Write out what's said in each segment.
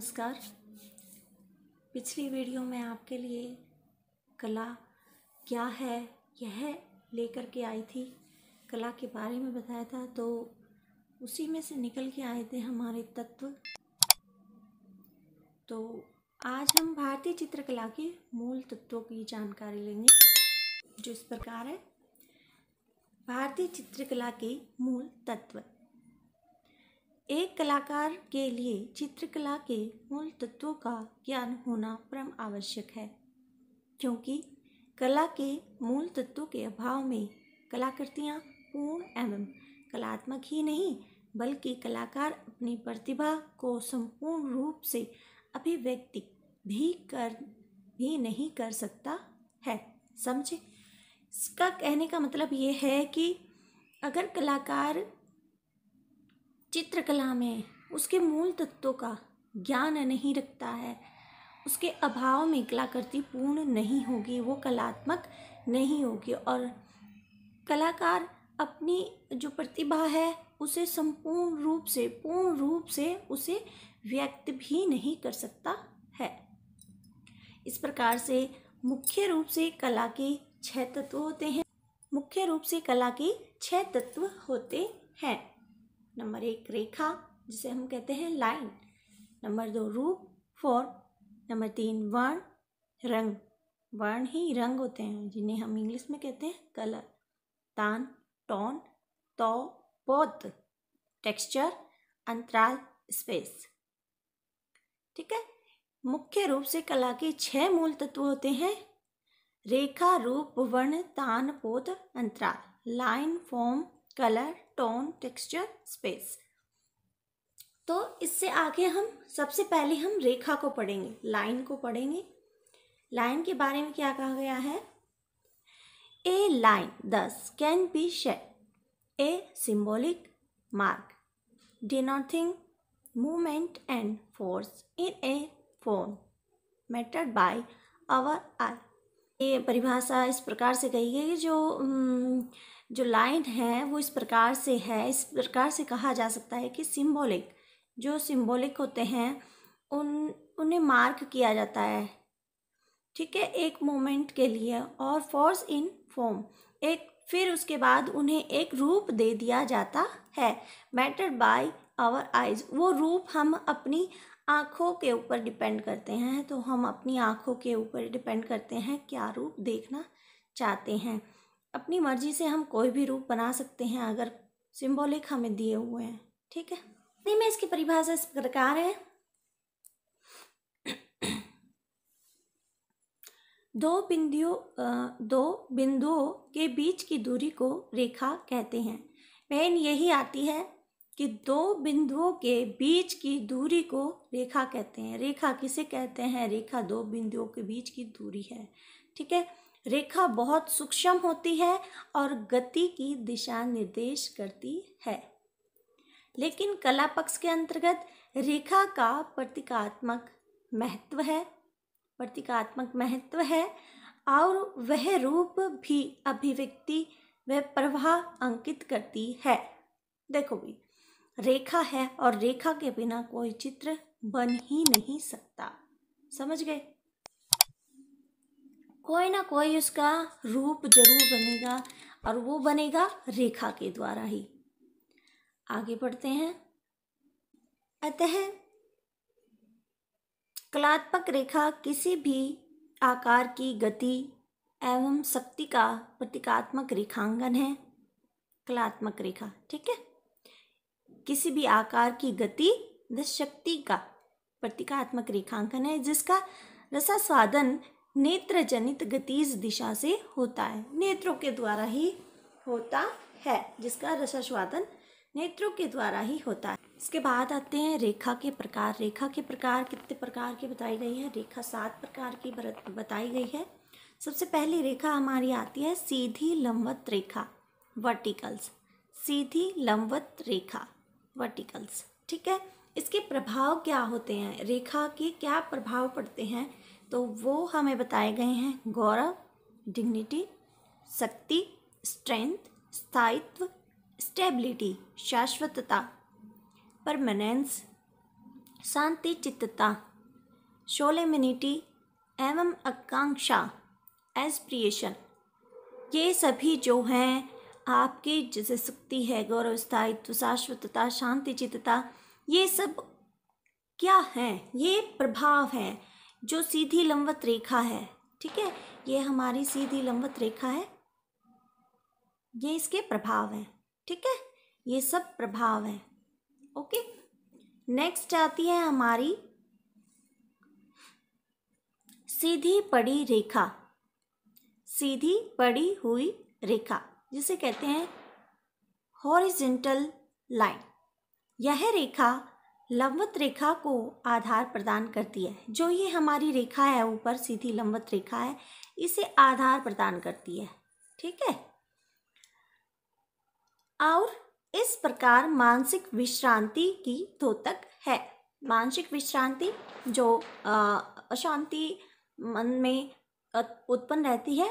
नमस्कार पिछली वीडियो में आपके लिए कला क्या है यह लेकर के आई थी कला के बारे में बताया था तो उसी में से निकल के आए थे हमारे तत्व तो आज हम भारतीय चित्रकला के मूल तत्वों की जानकारी लेंगे जो इस प्रकार है भारतीय चित्रकला के मूल तत्व एक कलाकार के लिए चित्रकला के मूल तत्वों का ज्ञान होना परम आवश्यक है क्योंकि कला के मूल तत्वों के अभाव में कलाकृतियाँ पूर्ण एवं कलात्मक ही नहीं बल्कि कलाकार अपनी प्रतिभा को संपूर्ण रूप से अभिव्यक्ति भी कर भी नहीं कर सकता है समझे इसका कहने का मतलब ये है कि अगर कलाकार चित्रकला में उसके मूल तत्वों का ज्ञान नहीं रखता है उसके अभाव में कलाकृति पूर्ण नहीं होगी वो कलात्मक नहीं होगी और कलाकार अपनी जो प्रतिभा है उसे संपूर्ण रूप से पूर्ण रूप से उसे व्यक्त भी नहीं कर सकता है इस प्रकार से मुख्य रूप से कला के छह तत्व होते हैं मुख्य रूप से कला के छह तत्व होते हैं नंबर एक रेखा जिसे हम कहते हैं लाइन नंबर दो रूप फॉर्म नंबर तीन वर्ण रंग वर्ण ही रंग होते हैं जिन्हें हम इंग्लिश में कहते हैं कलर तान टोन तो पोत टेक्सचर अंतराल स्पेस ठीक है मुख्य रूप से कला के छह मूल तत्व होते हैं रेखा रूप वर्ण तान पोत अंतराल line form colour tone texture space तो इससे आगे हम सबसे पहले हम रेखा को पढ़ेंगे लाइन को पढ़ेंगे लाइन के बारे में क्या कहा गया है a line this can be said a symbolic mark denoting movement and force in a phone measured by our eye ये परिभाषा इस प्रकार से कही गई कि जो जो लाइन है वो इस प्रकार से है इस प्रकार से कहा जा सकता है कि सिम्बोलिक जो सिम्बोलिक होते हैं उन उन्हें मार्क किया जाता है ठीक है एक मोमेंट के लिए और फोर्स इन फॉर्म एक फिर उसके बाद उन्हें एक रूप दे दिया जाता है मैटर बाय आवर आइज वो रूप हम अपनी आँखों के ऊपर डिपेंड करते हैं तो हम अपनी आँखों के ऊपर डिपेंड करते हैं क्या रूप देखना चाहते हैं अपनी मर्जी से हम कोई भी रूप बना सकते हैं अगर सिंबॉलिक हमें दिए हुए हैं ठीक है नहीं मैं इसकी परिभाषा इस प्रकार है दो बिंदुओं दो बिंदुओं के बीच की दूरी को रेखा कहते हैं मेन यही आती है कि दो बिंदुओं के बीच की दूरी को रेखा कहते हैं रेखा किसे कहते हैं रेखा दो बिंदुओं के बीच की दूरी है ठीक है रेखा बहुत सूक्ष्म होती है और गति की दिशा निर्देश करती है लेकिन कला पक्ष के अंतर्गत रेखा का प्रतीकात्मक महत्व है प्रतीकात्मक महत्व है और वह रूप भी अभिव्यक्ति व प्रवाह अंकित करती है देखो भी रेखा है और रेखा के बिना कोई चित्र बन ही नहीं सकता समझ गए कोई ना कोई उसका रूप जरूर बनेगा और वो बनेगा रेखा के द्वारा ही आगे बढ़ते हैं अतः कलात्मक रेखा किसी भी आकार की गति एवं शक्ति का प्रतीकात्मक रेखांगन है कलात्मक रेखा ठीक है किसी भी आकार की गति व शक्ति का प्रतीकात्मक रेखांकन है जिसका रसा साधन नेत्र जनित गति दिशा से होता है नेत्रों के द्वारा ही होता है जिसका रसास्वादन नेत्रों के द्वारा ही होता है इसके बाद आते हैं रेखा के प्रकार रेखा के प्रकार कितने प्रकार की बताई गई है रेखा सात प्रकार की बताई गई है सबसे पहली रेखा हमारी आती है सीधी लंबवत रेखा वर्टिकल्स सीधी लंबवत रेखा वर्टिकल्स ठीक है इसके प्रभाव क्या होते हैं रेखा के क्या प्रभाव पड़ते हैं तो वो हमें बताए गए हैं गौरव डिग्निटी शक्ति स्ट्रेंथ स्थायित्व स्टेबिलिटी शाश्वतता परमानेंस शांति चित्तता शोलेमिनिटी एवं आकांक्षा एस्प्रिएशन ये सभी जो हैं आपके जैसे शक्ति है गौरव स्थायित्व शाश्वतता शांति चित्तता ये सब क्या हैं ये प्रभाव हैं जो सीधी लंबवत रेखा है ठीक है ये हमारी सीधी लंबवत रेखा है ये इसके प्रभाव हैं ठीक है ये सब प्रभाव हैं ओके नेक्स्ट आती है हमारी सीधी पड़ी रेखा सीधी पड़ी हुई रेखा जिसे कहते हैं हॉरिजेंटल लाइन यह रेखा लंबवत रेखा को आधार प्रदान करती है जो ये हमारी रेखा है ऊपर सीधी लंबवत रेखा है इसे आधार प्रदान करती है ठीक है और इस प्रकार मानसिक विश्रांति की धोतक है मानसिक विश्रांति जो अशांति मन में उत्पन्न रहती है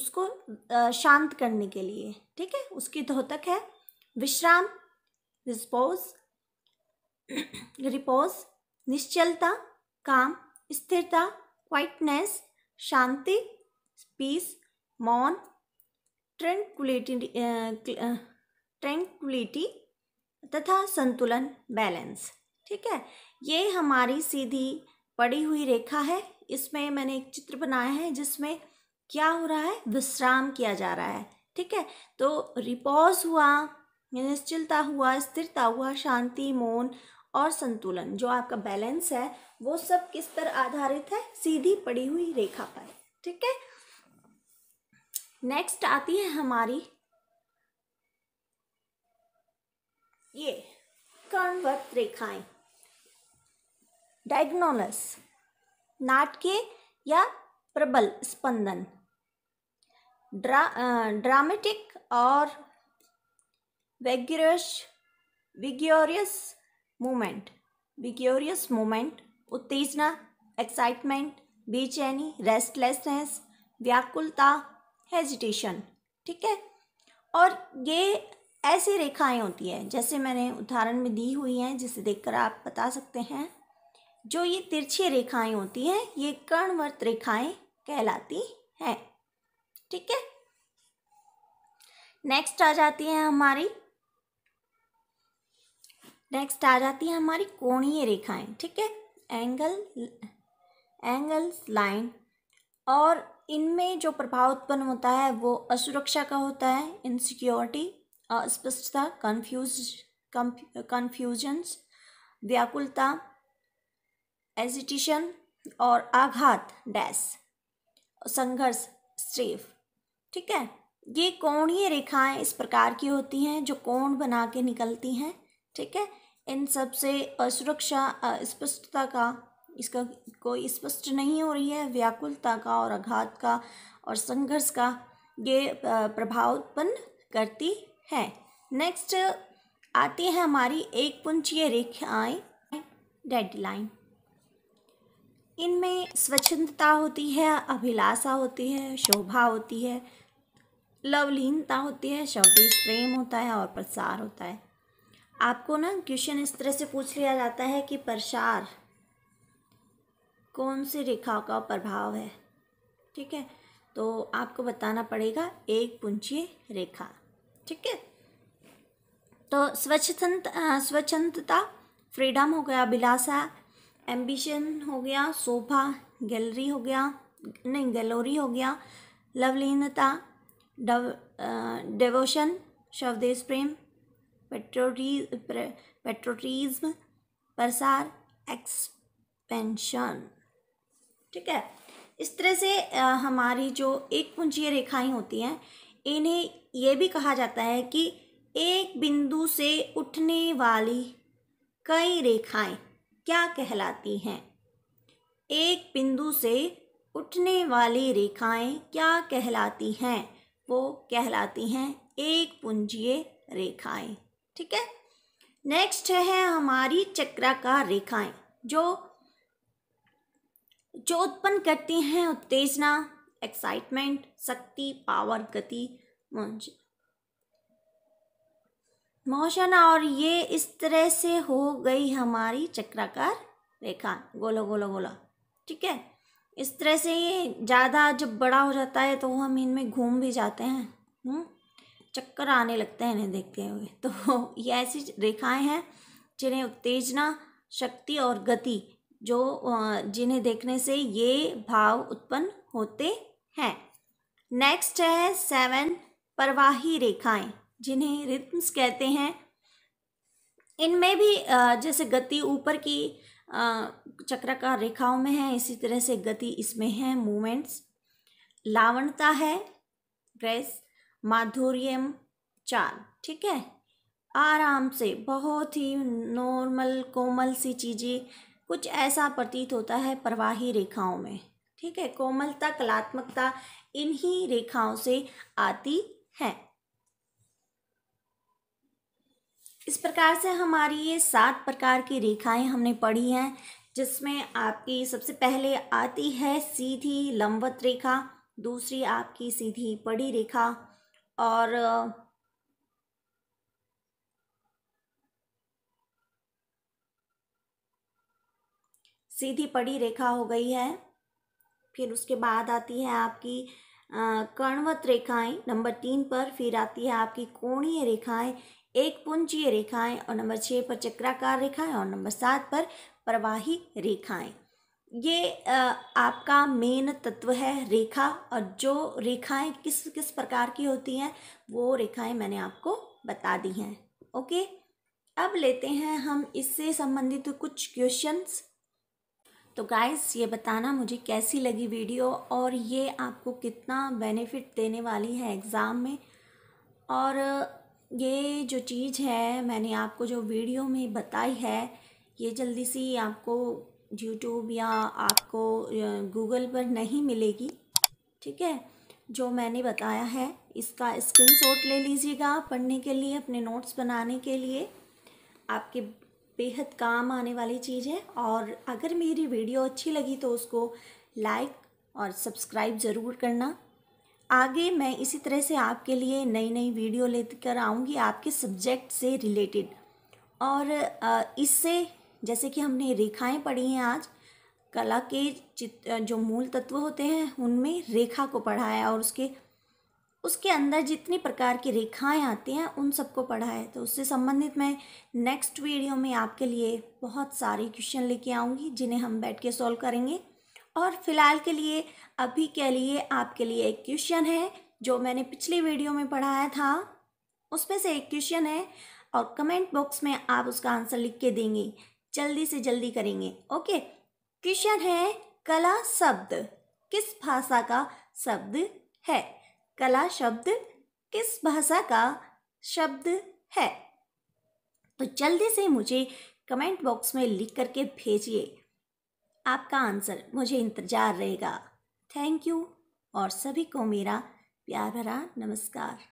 उसको शांत करने के लिए ठीक है उसकी धोतक है विश्राम रिस्पोज रिपोज निश्चलता काम स्थिरता क्वाइटनेस शांति पीस मौन ट्रैंकुलिटी ट्रेंकुलिटी तथा संतुलन बैलेंस ठीक है ये हमारी सीधी पड़ी हुई रेखा है इसमें मैंने एक चित्र बनाया है जिसमें क्या हो रहा है विश्राम किया जा रहा है ठीक है तो रिपोज हुआ निश्चिलता हुआ स्थिरता हुआ शांति मौन और संतुलन जो आपका बैलेंस है वो सब किस पर आधारित है सीधी पड़ी हुई रेखा पर ठीक है नेक्स्ट आती है हमारी ये कर्णवत रेखाएं डायग्नोलस नाटके या प्रबल स्पंदन ड्रा ड्रामेटिक और vigorous vigorous movement vigorous movement उत्तेजना एक्साइटमेंट बेचैनी रेस्टलेसनेस व्याकुलता हेजिटेशन ठीक है और ये ऐसी रेखाएं होती हैं जैसे मैंने उदाहरण में दी हुई हैं जिसे देखकर आप बता सकते हैं जो ये तिरछी रेखाएं होती हैं ये कर्णवर्त रेखाएं कहलाती हैं ठीक है नेक्स्ट आ जाती है हमारी नेक्स्ट आ जाती है हमारी कोणीय रेखाएं ठीक है एंगल एंगल्स लाइन और इनमें जो प्रभाव उत्पन्न होता है वो असुरक्षा का होता है इनसिक्योरिटी अस्पष्टता कन्फ्यूज कन्फ्यूजन्स व्याकुलता एजिटेशन और आघात डैश संघर्ष स्ट्रेफ ठीक है ये कोणीय रेखाएं इस प्रकार की होती हैं जो कोण बना के निकलती हैं ठीक है इन सब से असुरक्षा स्पष्टता का इसका कोई स्पष्ट नहीं हो रही है व्याकुलता का और आघात का और संघर्ष का ये प्रभाव उत्पन्न करती है नेक्स्ट आती है हमारी एक पुंछीय रेखाएँ डेड लाइन इनमें स्वच्छंदता होती है अभिलाषा होती है शोभा होती है लवलीनता होती है शब्द प्रेम होता है और प्रसार होता है आपको ना क्वेश्चन इस तरह से पूछ लिया जाता है कि प्रसार कौन सी रेखा का प्रभाव है ठीक है तो आपको बताना पड़ेगा एक पुंछीय रेखा ठीक है तो स्वच्छंद स्वच्छंदता फ्रीडम हो गया अभिलाषा एम्बिशन हो गया शोभा गैलरी हो गया नहीं गैलोरी हो गया लवलीनता डेवोशन शवदेश प्रेम पेट्रोटिज्म प्रसार एक्सपेंशन ठीक है इस तरह से हमारी जो एक पुंजीय रेखाएं होती हैं इन्हें ये भी कहा जाता है कि एक बिंदु से उठने वाली कई रेखाएं क्या कहलाती हैं एक बिंदु से उठने वाली रेखाएं क्या कहलाती हैं वो कहलाती हैं एक पुंजीय रेखाएं ठीक है नेक्स्ट है हमारी चक्राकार रेखाएं जो जो उत्पन्न करती हैं उत्तेजना एक्साइटमेंट शक्ति पावर गति मोशन और ये इस तरह से हो गई हमारी चक्राकार रेखा गोलो गोलो गोला ठीक है इस तरह से ये ज़्यादा जब बड़ा हो जाता है तो हम इनमें घूम भी जाते हैं हुँ? हम्म? चक्कर आने लगते हैं इन्हें देखते हुए तो ये ऐसी रेखाएं हैं जिन्हें उत्तेजना शक्ति और गति जो जिन्हें देखने से ये भाव उत्पन्न होते हैं नेक्स्ट है सेवन प्रवाही रेखाएं जिन्हें रिथम्स कहते हैं इनमें भी जैसे गति ऊपर की का रेखाओं में है इसी तरह से गति इसमें है मूवमेंट्स लावणता है ग्रेस माधुर्यम चार ठीक है आराम से बहुत ही नॉर्मल कोमल सी चीज़ें कुछ ऐसा प्रतीत होता है प्रवाही रेखाओं में ठीक है कोमलता कलात्मकता इन्हीं रेखाओं से आती है इस प्रकार से हमारी ये सात प्रकार की रेखाएं हमने पढ़ी हैं जिसमें आपकी सबसे पहले आती है सीधी लंबवत रेखा दूसरी आपकी सीधी पड़ी रेखा और सीधी पड़ी रेखा हो गई है फिर उसके बाद आती है आपकी कर्णवत रेखाएं नंबर तीन पर फिर आती है आपकी कोणीय रेखाएं एक पुंजीय रेखाएं और नंबर छः पर चक्राकार रेखाएं और नंबर सात पर प्रवाही रेखाएं ये आपका मेन तत्व है रेखा और जो रेखाएं किस किस प्रकार की होती हैं वो रेखाएं मैंने आपको बता दी हैं ओके अब लेते हैं हम इससे संबंधित कुछ क्वेश्चंस तो गाइस ये बताना मुझे कैसी लगी वीडियो और ये आपको कितना बेनिफिट देने वाली है एग्ज़ाम में और ये जो चीज़ है मैंने आपको जो वीडियो में बताई है ये जल्दी सी आपको यूट्यूब या आपको गूगल पर नहीं मिलेगी ठीक है जो मैंने बताया है इसका स्क्रीनशॉट ले लीजिएगा पढ़ने के लिए अपने नोट्स बनाने के लिए आपके बेहद काम आने वाली चीज़ है और अगर मेरी वीडियो अच्छी लगी तो उसको लाइक और सब्सक्राइब ज़रूर करना आगे मैं इसी तरह से आपके लिए नई नई वीडियो लेकर आऊँगी आपके सब्जेक्ट से रिलेटेड और इससे जैसे कि हमने रेखाएं पढ़ी हैं आज कला के चित जो मूल तत्व होते हैं उनमें रेखा को पढ़ाया और उसके उसके अंदर जितनी प्रकार की रेखाएं आती हैं उन सबको पढ़ा है तो उससे संबंधित मैं नेक्स्ट वीडियो में आपके लिए बहुत सारे क्वेश्चन लेके आऊँगी जिन्हें हम बैठ के सॉल्व करेंगे और फिलहाल के लिए अभी के लिए आपके लिए एक क्वेश्चन है जो मैंने पिछली वीडियो में पढ़ाया था उसमें से एक क्वेश्चन है और कमेंट बॉक्स में आप उसका आंसर लिख के देंगे जल्दी से जल्दी करेंगे ओके क्वेश्चन है कला शब्द किस भाषा का शब्द है कला शब्द किस भाषा का शब्द है तो जल्दी से मुझे कमेंट बॉक्स में लिख करके भेजिए आपका आंसर मुझे इंतज़ार रहेगा थैंक यू और सभी को मेरा प्यार भरा नमस्कार